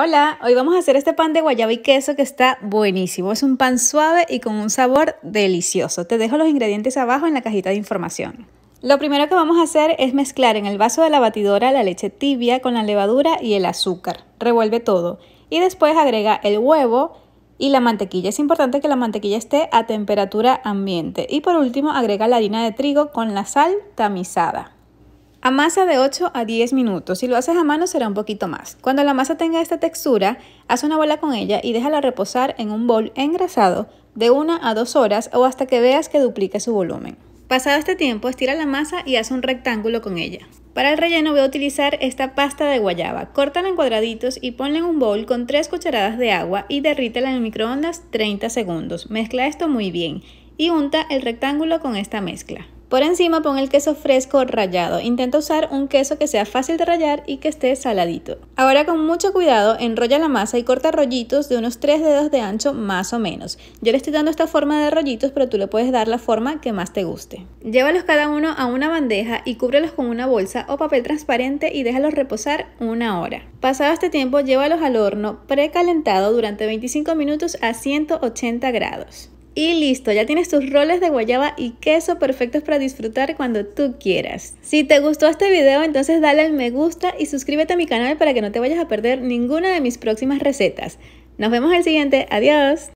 Hola, hoy vamos a hacer este pan de guayaba y queso que está buenísimo. Es un pan suave y con un sabor delicioso. Te dejo los ingredientes abajo en la cajita de información. Lo primero que vamos a hacer es mezclar en el vaso de la batidora la leche tibia con la levadura y el azúcar. Revuelve todo y después agrega el huevo y la mantequilla. Es importante que la mantequilla esté a temperatura ambiente. Y por último agrega la harina de trigo con la sal tamizada masa de 8 a 10 minutos. Si lo haces a mano será un poquito más. Cuando la masa tenga esta textura, haz una bola con ella y déjala reposar en un bol engrasado de 1 a 2 horas o hasta que veas que duplique su volumen. Pasado este tiempo, estira la masa y haz un rectángulo con ella. Para el relleno voy a utilizar esta pasta de guayaba. Córtala en cuadraditos y ponla en un bol con 3 cucharadas de agua y derrítela en el microondas 30 segundos. Mezcla esto muy bien y unta el rectángulo con esta mezcla. Por encima pon el queso fresco rallado. Intenta usar un queso que sea fácil de rallar y que esté saladito. Ahora con mucho cuidado enrolla la masa y corta rollitos de unos 3 dedos de ancho más o menos. Yo le estoy dando esta forma de rollitos pero tú le puedes dar la forma que más te guste. Llévalos cada uno a una bandeja y cúbrelos con una bolsa o papel transparente y déjalos reposar una hora. Pasado este tiempo llévalos al horno precalentado durante 25 minutos a 180 grados. Y listo, ya tienes tus roles de guayaba y queso perfectos para disfrutar cuando tú quieras. Si te gustó este video, entonces dale al me gusta y suscríbete a mi canal para que no te vayas a perder ninguna de mis próximas recetas. Nos vemos el siguiente, adiós.